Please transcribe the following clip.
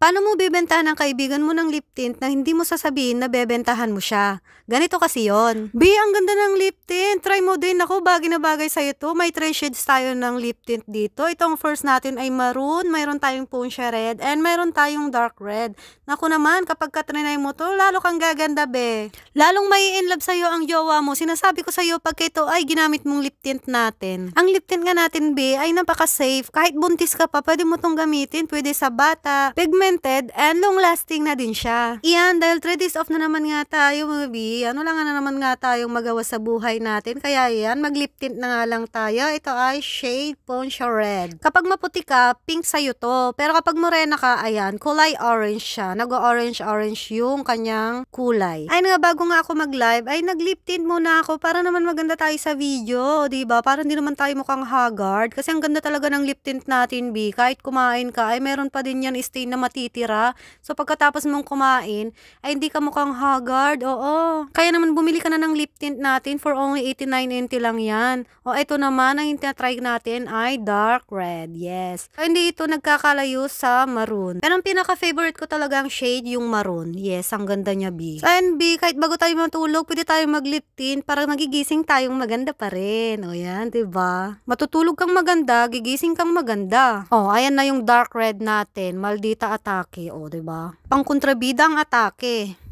Paano mo bibentahan ng kaibigan mo ng lip tint na hindi mo sasabihin na bebentahan mo siya? Ganito kasi yon. B, ang ganda ng lip tint. Try mo din. Ako, bagay na bagay sa'yo to. May three shades tayo ng lip tint dito. Itong first natin ay maroon. Mayroon tayong fuchsia red. And mayroon tayong dark red. Naku naman, kapag katrinay mo to, lalo kang gaganda, be. Lalong may in love sa'yo ang jowa mo. Sinasabi ko sa'yo, pag ito ay ginamit mong lip tint natin. Ang lip tint nga natin, be, ay napaka-safe. Kahit buntis ka pa, pwede mo tong gamitin. Pwede sa bata. Pigment contented and long-lasting na din siya. Iyan, dahil 3 days off na naman nga tayo mga B, ano lang na naman nga tayong magawa sa buhay natin. Kaya yan, mag-lip tint na nga lang tayo. Ito ay shade Poncho Red. Kapag maputi ka, pink sa'yo to. Pero kapag morena ka, ayan, kulay orange siya. Nag-orange-orange yung kanyang kulay. Ay nga, bago nga ako mag-live, ay nag-lip tint muna ako para naman maganda tayo sa video, ba diba? Para hindi naman tayo mukhang haggard. Kasi ang ganda talaga ng lip tint natin, B. Kahit kumain ka, ay meron pa din yan stain na mati natitira. So pagkatapos mong kumain, ay hindi ka mukhang haggard. Oo. Kaya naman bumili ka na ng lip tint natin for only 89.90 lang yan. O ito naman, ang tinatry natin ay dark red. Yes. So, hindi ito nagkakalayo sa maroon. Pero ang pinaka-favorite ko talaga ang shade, yung maroon. Yes, ang ganda niya, B. So, and B, kahit bago tayo matulog, pwede tayo mag-lip tint para magigising tayong maganda pa rin. O yan, ba? Diba? Matutulog kang maganda, gigising kang maganda. Oh, ayan na yung dark red natin. Maldita at atake, o, oh, ba Pangkontrabida ang atake.